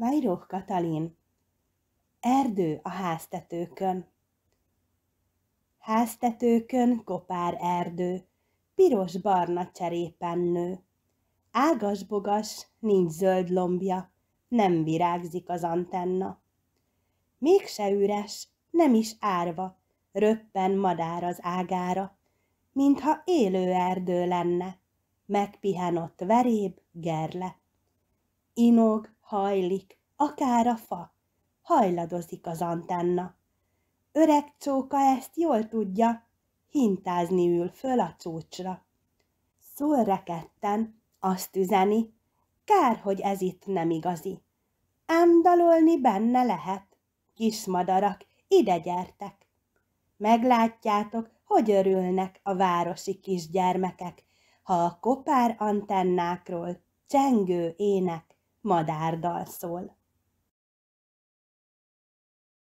Vajroh Katalin, erdő a háztetőkön. Háztetőkön kopár erdő, piros-barna cserépen nő. Ágas-bogas, nincs zöld lombja, nem virágzik az antenna. Mégse üres, nem is árva, röppen madár az ágára, mintha élő erdő lenne, megpihen ott veréb, gerle. Inog, hajlik, akár a fa, hajladozik az antenna. Öreg csóka ezt jól tudja, hintázni ül föl a csúcsra. Szól reketten, azt üzeni, kár, hogy ez itt nem igazi. Ám dalolni benne lehet, kis madarak, ide gyertek. Meglátjátok, hogy örülnek a városi kisgyermekek, ha a kopár antennákról csengő ének madárdal szól.